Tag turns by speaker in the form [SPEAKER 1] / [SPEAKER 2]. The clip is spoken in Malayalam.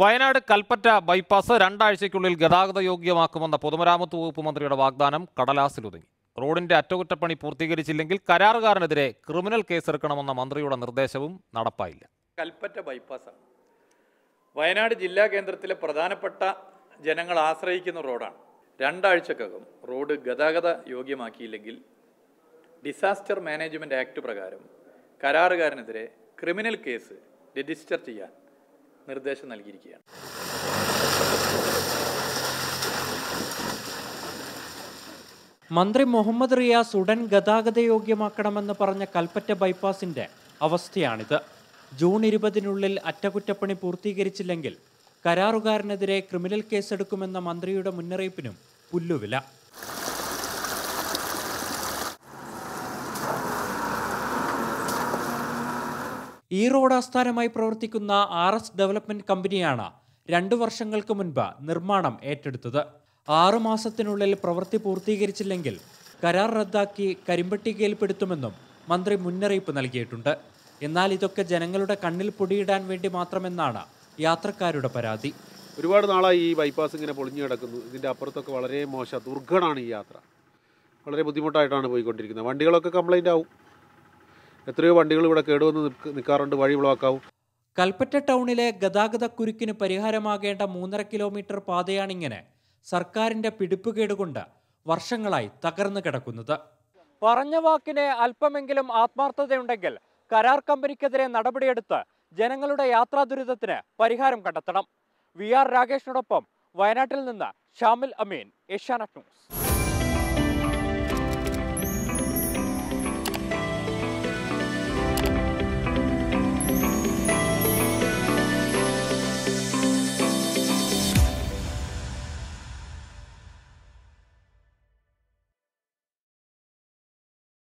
[SPEAKER 1] വയനാട് കൽപ്പറ്റ ബൈപ്പാസ് രണ്ടാഴ്ചയ്ക്കുള്ളിൽ ഗതാഗത യോഗ്യമാക്കുമെന്ന പൊതുമരാമത്ത് വകുപ്പ് മന്ത്രിയുടെ വാഗ്ദാനം കടലാസിലൊതുങ്ങി റോഡിന്റെ അറ്റകുറ്റപ്പണി പൂർത്തീകരിച്ചില്ലെങ്കിൽ കരാറുകാരനെതിരെ ക്രിമിനൽ കേസെടുക്കണമെന്ന മന്ത്രിയുടെ നിർദ്ദേശവും നടപ്പായില്ല
[SPEAKER 2] കൽപ്പറ്റ ബൈപ്പാസ് വയനാട് ജില്ലാ കേന്ദ്രത്തിലെ പ്രധാനപ്പെട്ട ജനങ്ങൾ ആശ്രയിക്കുന്ന റോഡാണ് രണ്ടാഴ്ചക്കകം റോഡ് ഗതാഗത യോഗ്യമാക്കിയില്ലെങ്കിൽ ഡിസാസ്റ്റർ മാനേജ്മെന്റ് ആക്ട് പ്രകാരം കരാറുകാരനെതിരെ ക്രിമിനൽ കേസ് രജിസ്റ്റർ ചെയ്യാൻ നിർദ്ദേശം നൽകിയിരിക്കുകയാണ്
[SPEAKER 3] മന്ത്രി മുഹമ്മദ് റിയാസ് ഉടൻ യോഗ്യമാക്കണമെന്ന് പറഞ്ഞ കൽപ്പറ്റ ബൈപ്പാസിന്റെ അവസ്ഥയാണിത് ജൂൺ ഇരുപതിനുള്ളിൽ അറ്റകുറ്റപ്പണി പൂർത്തീകരിച്ചില്ലെങ്കിൽ കരാറുകാരനെതിരെ ക്രിമിനൽ കേസെടുക്കുമെന്ന മന്ത്രിയുടെ മുന്നറിയിപ്പിനും പുല്ലുവില ഈ റോഡ് ആസ്ഥാനമായി പ്രവർത്തിക്കുന്ന ആർ എസ് ഡെവലപ്മെന്റ് കമ്പനിയാണ് രണ്ടു വർഷങ്ങൾക്ക് മുൻപ് നിർമ്മാണം ഏറ്റെടുത്തത് ആറു മാസത്തിനുള്ളിൽ പ്രവൃത്തി പൂർത്തീകരിച്ചില്ലെങ്കിൽ കരാർ റദ്ദാക്കി കരിമ്പട്ടികയിൽപ്പെടുത്തുമെന്നും മന്ത്രി മുന്നറിയിപ്പ് നൽകിയിട്ടുണ്ട് എന്നാൽ ഇതൊക്കെ ജനങ്ങളുടെ കണ്ണിൽ പൊടിയിടാൻ വേണ്ടി മാത്രമെന്നാണ് യാത്രക്കാരുടെ പരാതി
[SPEAKER 4] ഒരുപാട് നാളായി ഈ ബൈപ്പാസ് ഇങ്ങനെ പൊളിഞ്ഞു കിടക്കുന്നു ഇതിൻ്റെ അപ്പുറത്തൊക്കെ വളരെ മോശം ദുർഘടമാണ് ഈ യാത്ര വളരെ ബുദ്ധിമുട്ടായിട്ടാണ് പോയിക്കൊണ്ടിരിക്കുന്നത് വണ്ടികളൊക്കെ കംപ്ലൈൻ്റ് ആവും എത്രയോ വണ്ടികൾ ഇവിടെ കേടുവന്ന് നിൽക്കാറുണ്ട് വഴി ബ്ലോക്കാവും
[SPEAKER 3] കൽപ്പറ്റ ടൗണിലെ ഗതാഗത കുരുക്കിന് പരിഹാരമാകേണ്ട മൂന്നര കിലോമീറ്റർ പാതയാണിങ്ങനെ സർക്കാരിന്റെ പിടിപ്പുകേടുകൊണ്ട് വർഷങ്ങളായി തകർന്നു കിടക്കുന്നത് പറഞ്ഞ വാക്കിന് അല്പമെങ്കിലും ആത്മാർത്ഥതയുണ്ടെങ്കിൽ കരാർ കമ്പനിക്കെതിരെ നടപടിയെടുത്ത് ജനങ്ങളുടെ യാത്രാ ദുരിതത്തിന് പരിഹാരം കണ്ടെത്തണം വി ആർ രാകേഷിനോടൊപ്പം വയനാട്ടിൽ നിന്ന് ഷാമിൽ അമീൻ ഏഷ്യാനെറ്റ് ന്യൂസ്